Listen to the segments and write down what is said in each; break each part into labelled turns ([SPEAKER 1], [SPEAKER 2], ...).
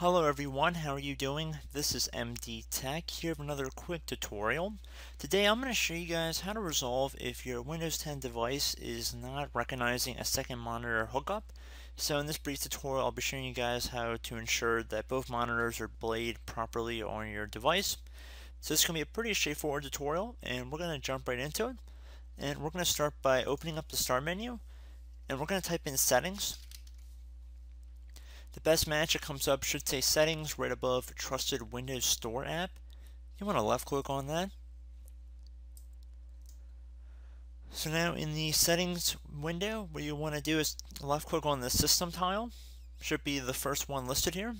[SPEAKER 1] Hello everyone, how are you doing? This is MD Tech here with another quick tutorial. Today I'm going to show you guys how to resolve if your Windows 10 device is not recognizing a second monitor hookup. So in this brief tutorial I'll be showing you guys how to ensure that both monitors are blade properly on your device. So this is going to be a pretty straightforward tutorial and we're going to jump right into it. And we're going to start by opening up the start menu and we're going to type in settings the best match that comes up should say settings right above trusted Windows Store app. You want to left click on that. So now in the settings window, what you want to do is left click on the system tile. Should be the first one listed here.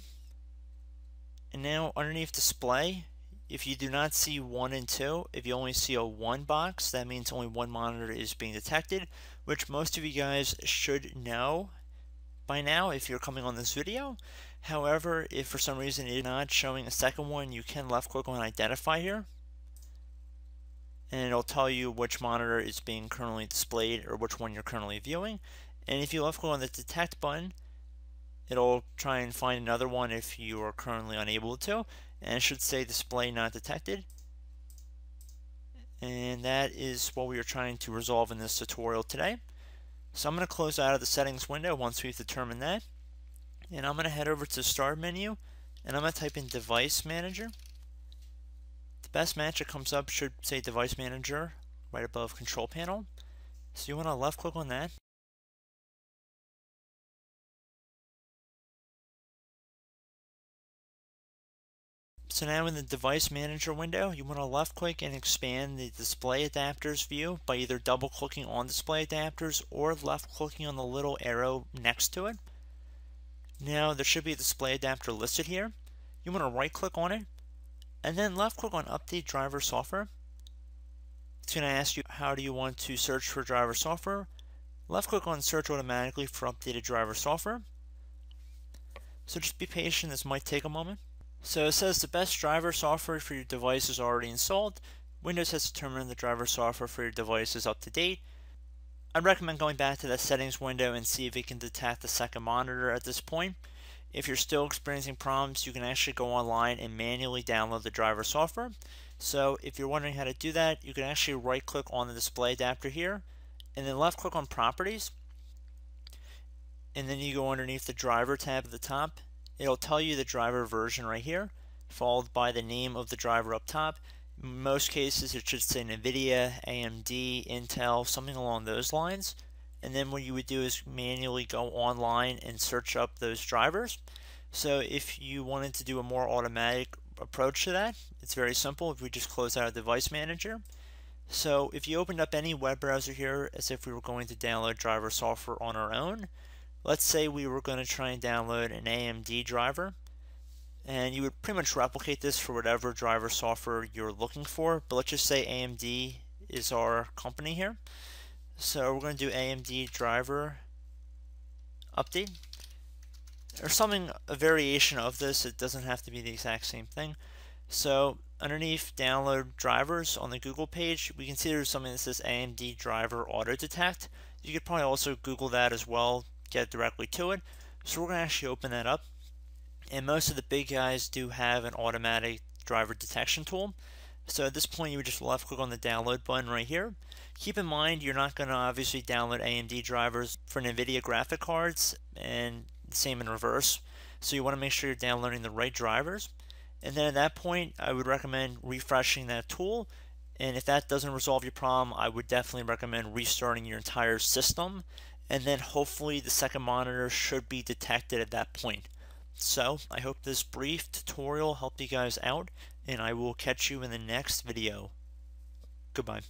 [SPEAKER 1] And now underneath display, if you do not see 1 and 2, if you only see a 1 box, that means only one monitor is being detected, which most of you guys should know by now if you're coming on this video. However, if for some reason it is not showing a second one, you can left click on identify here and it'll tell you which monitor is being currently displayed or which one you're currently viewing. And if you left click on the detect button, it'll try and find another one if you are currently unable to. And it should say display not detected. And that is what we are trying to resolve in this tutorial today. So I'm going to close out of the settings window once we've determined that. And I'm going to head over to start menu and I'm going to type in device manager. The best match that comes up should say device manager right above control panel. So you want to left click on that So now in the device manager window, you want to left click and expand the display adapters view by either double clicking on display adapters or left clicking on the little arrow next to it. Now there should be a display adapter listed here. You want to right click on it and then left click on update driver software. It's going to ask you how do you want to search for driver software. Left click on search automatically for updated driver software. So just be patient, this might take a moment. So it says the best driver software for your device is already installed. Windows has determined the driver software for your device is up to date. I recommend going back to the settings window and see if it can detect the second monitor at this point. If you're still experiencing problems, you can actually go online and manually download the driver software. So if you're wondering how to do that, you can actually right click on the display adapter here and then left click on properties. And then you go underneath the driver tab at the top it'll tell you the driver version right here, followed by the name of the driver up top. In most cases, it should say NVIDIA, AMD, Intel, something along those lines. And then what you would do is manually go online and search up those drivers. So if you wanted to do a more automatic approach to that, it's very simple if we just close out our device manager. So if you opened up any web browser here as if we were going to download driver software on our own, Let's say we were going to try and download an AMD driver and you would pretty much replicate this for whatever driver software you're looking for but let's just say AMD is our company here so we're going to do AMD driver update or something a variation of this it doesn't have to be the exact same thing so underneath download drivers on the Google page we can see there's something that says AMD driver auto detect you could probably also Google that as well get directly to it. So we're going to actually open that up. And most of the big guys do have an automatic driver detection tool. So at this point, you would just left click on the download button right here. Keep in mind, you're not going to obviously download AMD drivers for NVIDIA graphic cards and the same in reverse. So you want to make sure you're downloading the right drivers. And then at that point, I would recommend refreshing that tool. And if that doesn't resolve your problem, I would definitely recommend restarting your entire system and then hopefully the second monitor should be detected at that point. So I hope this brief tutorial helped you guys out and I will catch you in the next video. Goodbye.